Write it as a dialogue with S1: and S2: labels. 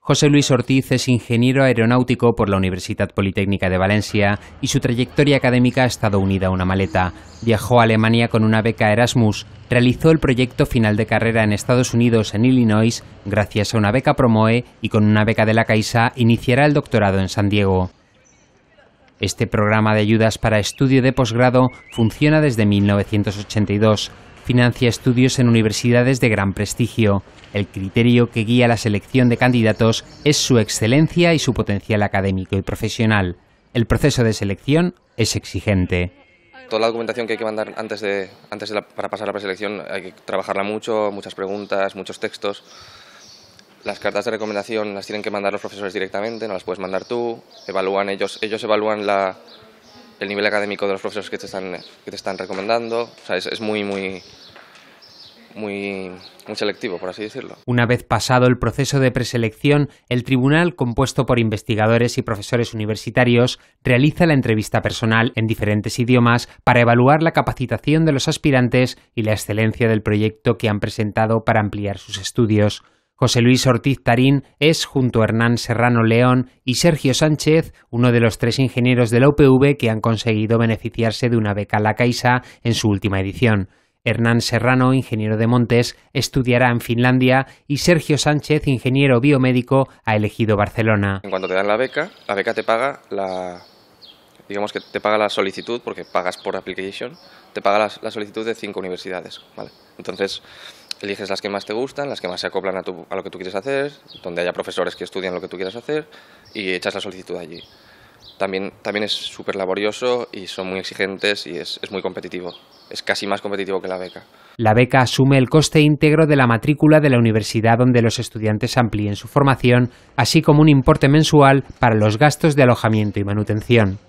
S1: José Luis Ortiz es ingeniero aeronáutico por la Universidad Politécnica de Valencia y su trayectoria académica ha estado unida a una maleta. Viajó a Alemania con una beca Erasmus, realizó el proyecto final de carrera en Estados Unidos, en Illinois, gracias a una beca Promoe y con una beca de la Caixa iniciará el doctorado en San Diego. Este programa de ayudas para estudio de posgrado funciona desde 1982 financia estudios en universidades de gran prestigio. El criterio que guía la selección de candidatos es su excelencia y su potencial académico y profesional. El proceso de selección es exigente.
S2: Toda la documentación que hay que mandar antes de, antes para pasar a la preselección hay que trabajarla mucho, muchas preguntas, muchos textos. Las cartas de recomendación las tienen que mandar los profesores directamente, no las puedes mandar tú. Evalúan ellos, ellos evalúan la, el nivel académico de los profesores que te están, recomendando. es, muy, muy, muy, muy, selectivo, por así decirlo.
S1: Una vez pasado el proceso de preselección, el tribunal, compuesto por investigadores y profesores universitarios, realiza la entrevista personal en diferentes idiomas para evaluar la capacitación de los aspirantes y la excelencia del proyecto que han presentado para ampliar sus estudios. José Luis Ortiz Tarín es, junto a Hernán Serrano León y Sergio Sánchez, uno de los tres ingenieros de la UPV que han conseguido beneficiarse de una beca La Caixa en su última edición. Hernán Serrano, ingeniero de Montes, estudiará en Finlandia y Sergio Sánchez, ingeniero biomédico, ha elegido Barcelona.
S2: En cuanto te dan la beca, la beca te paga la digamos que te paga la solicitud porque pagas por application, te paga la, solicitud de cinco universidades, ¿vale? Entonces, eliges las que más te gustan, las que más se acoplan a, lo que tú quieres hacer, donde haya profesores que estudian lo que tú quieras hacer y echas la solicitud allí. También, es súper laborioso y son muy exigentes y es, es muy competitivo. Es casi más competitivo que la beca.
S1: La beca asume el coste íntegro de la matrícula de la universidad donde los estudiantes amplíen su formación, así como un importe mensual para los gastos de alojamiento y manutención.